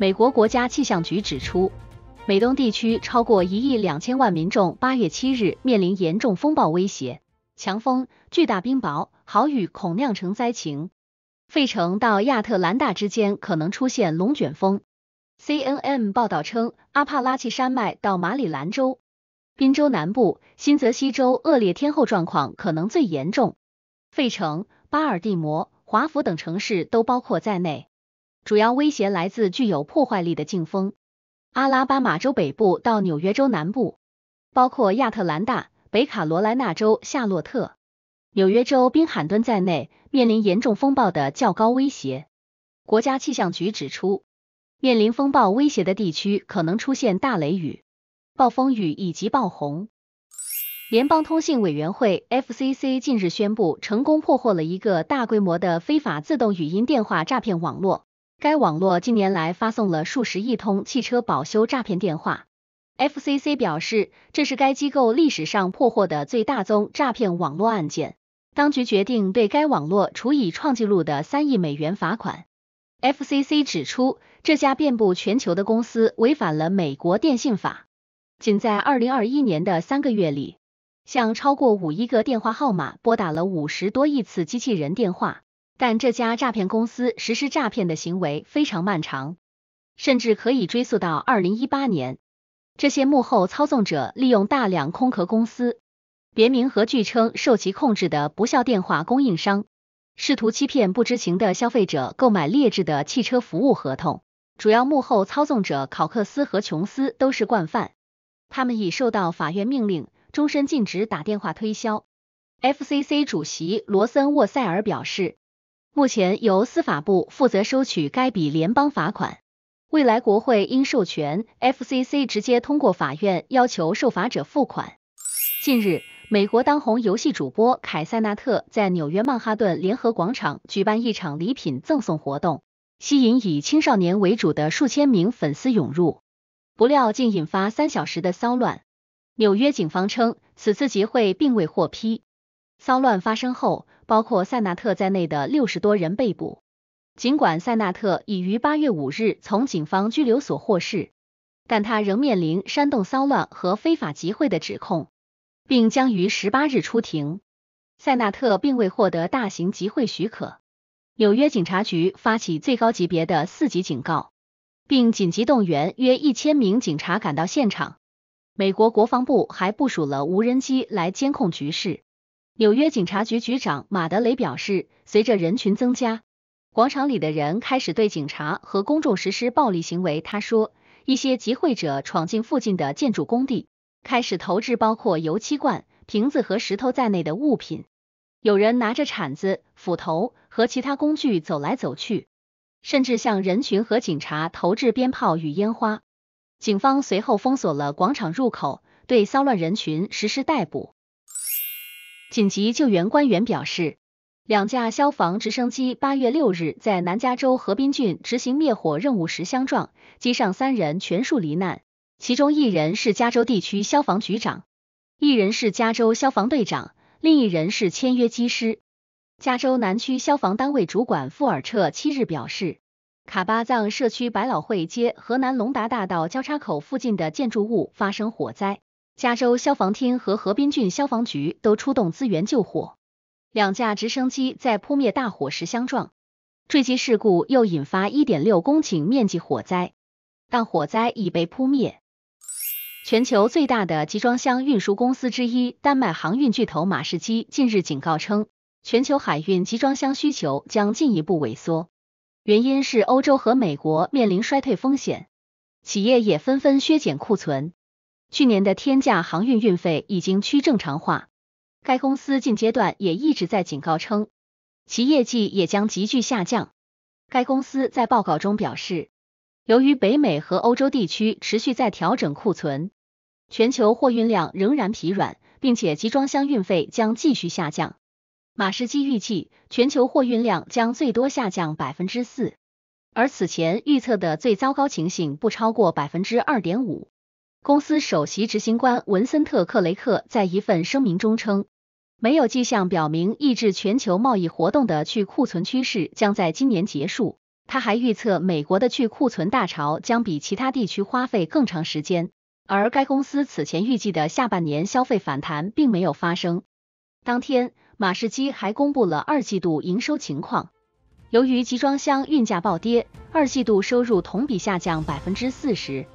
美国国家气象局指出，美东地区超过一亿两千万民众八月七日面临严重风暴威胁，强风、巨大冰雹、豪雨恐酿成灾情。费城到亚特兰大之间可能出现龙卷风。CNN 报道称，阿帕拉契山脉到马里兰州、宾州南部、新泽西州恶劣天候状况可能最严重，费城、巴尔的摩、华府等城市都包括在内。主要威胁来自具有破坏力的劲风，阿拉巴马州北部到纽约州南部，包括亚特兰大、北卡罗来纳州夏洛特、纽约州宾罕敦在内，面临严重风暴的较高威胁。国家气象局指出，面临风暴威胁的地区可能出现大雷雨、暴风雨以及暴洪。联邦通信委员会 （FCC） 近日宣布，成功破获了一个大规模的非法自动语音电话诈骗网络。该网络近年来发送了数十亿通汽车保修诈骗电话。FCC 表示，这是该机构历史上破获的最大宗诈骗网络案件。当局决定对该网络处以创纪录的三亿美元罚款。FCC 指出，这家遍布全球的公司违反了美国电信法，仅在2021年的三个月里，向超过五亿个电话号码拨打了五十多亿次机器人电话。但这家诈骗公司实施诈骗的行为非常漫长，甚至可以追溯到2018年。这些幕后操纵者利用大量空壳公司、别名和据称受其控制的不效电话供应商，试图欺骗不知情的消费者购买劣质的汽车服务合同。主要幕后操纵者考克斯和琼斯都是惯犯，他们已受到法院命令终身禁止打电话推销。FCC 主席罗森沃塞尔表示。目前由司法部负责收取该笔联邦罚款。未来国会应授权 FCC 直接通过法院要求受罚者付款。近日，美国当红游戏主播凯塞纳特在纽约曼哈顿联合广场举办一场礼品赠送活动，吸引以青少年为主的数千名粉丝涌入，不料竟引发三小时的骚乱。纽约警方称，此次集会并未获批。骚乱发生后。包括塞纳特在内的六十多人被捕。尽管塞纳特已于八月五日从警方拘留所获释，但他仍面临煽动骚乱和非法集会的指控，并将于十八日出庭。塞纳特并未获得大型集会许可。纽约警察局发起最高级别的四级警告，并紧急动员约一千名警察赶到现场。美国国防部还部署了无人机来监控局势。纽约警察局局长马德雷表示，随着人群增加，广场里的人开始对警察和公众实施暴力行为。他说，一些集会者闯进附近的建筑工地，开始投掷包括油漆罐、瓶子和石头在内的物品。有人拿着铲子、斧头和其他工具走来走去，甚至向人群和警察投掷鞭炮与烟花。警方随后封锁了广场入口，对骚乱人群实施逮捕。紧急救援官员表示，两架消防直升机八月六日在南加州河滨郡执行灭火任务时相撞，机上三人全数罹难，其中一人是加州地区消防局长，一人是加州消防队长，另一人是签约机师。加州南区消防单位主管富尔彻七日表示，卡巴藏社区百老汇街河南隆达大道交叉口附近的建筑物发生火灾。加州消防厅和河滨郡消防局都出动资源救火，两架直升机在扑灭大火时相撞，坠机事故又引发一点六公顷面积火灾，但火灾已被扑灭。全球最大的集装箱运输公司之一、丹麦航运巨头马士基近日警告称，全球海运集装箱需求将进一步萎缩，原因是欧洲和美国面临衰退风险，企业也纷纷削减库存。去年的天价航运运费已经趋正常化，该公司近阶段也一直在警告称，其业绩也将急剧下降。该公司在报告中表示，由于北美和欧洲地区持续在调整库存，全球货运量仍然疲软，并且集装箱运费将继续下降。马士基预计，全球货运量将最多下降百分之四，而此前预测的最糟糕情形不超过百分之二点五。公司首席执行官文森特·克雷克在一份声明中称，没有迹象表明抑制全球贸易活动的去库存趋势将在今年结束。他还预测，美国的去库存大潮将比其他地区花费更长时间。而该公司此前预计的下半年消费反弹并没有发生。当天，马士基还公布了二季度营收情况，由于集装箱运价暴跌，二季度收入同比下降百分之四十。